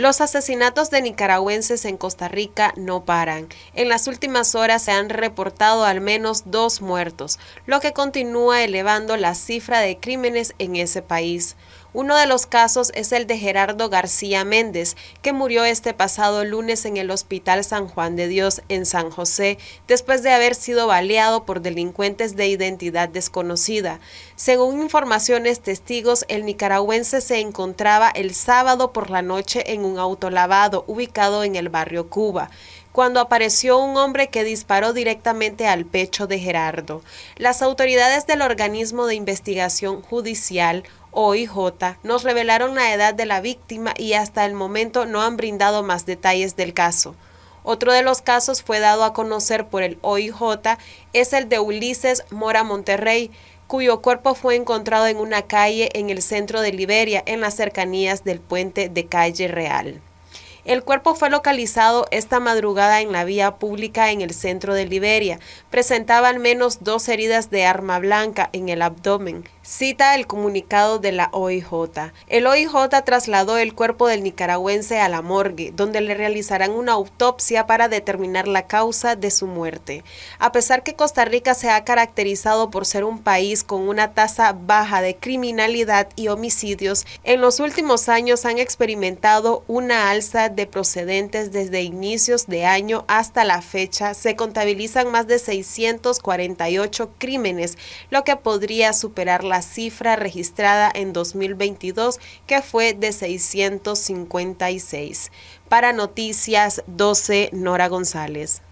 Los asesinatos de nicaragüenses en Costa Rica no paran. En las últimas horas se han reportado al menos dos muertos, lo que continúa elevando la cifra de crímenes en ese país. Uno de los casos es el de Gerardo García Méndez, que murió este pasado lunes en el Hospital San Juan de Dios en San José, después de haber sido baleado por delincuentes de identidad desconocida. Según informaciones testigos, el nicaragüense se encontraba el sábado por la noche en un auto lavado ubicado en el barrio Cuba cuando apareció un hombre que disparó directamente al pecho de Gerardo. Las autoridades del organismo de investigación judicial OIJ, nos revelaron la edad de la víctima y hasta el momento no han brindado más detalles del caso. Otro de los casos fue dado a conocer por el OIJ es el de Ulises Mora Monterrey, cuyo cuerpo fue encontrado en una calle en el centro de Liberia, en las cercanías del puente de Calle Real. El cuerpo fue localizado esta madrugada en la vía pública en el centro de Liberia. Presentaba al menos dos heridas de arma blanca en el abdomen, cita el comunicado de la OIJ. El OIJ trasladó el cuerpo del nicaragüense a la morgue, donde le realizarán una autopsia para determinar la causa de su muerte. A pesar que Costa Rica se ha caracterizado por ser un país con una tasa baja de criminalidad y homicidios, en los últimos años han experimentado una alza de procedentes desde inicios de año hasta la fecha. Se contabilizan más de 648 crímenes, lo que podría superar la la cifra registrada en 2022, que fue de 656. Para Noticias 12, Nora González.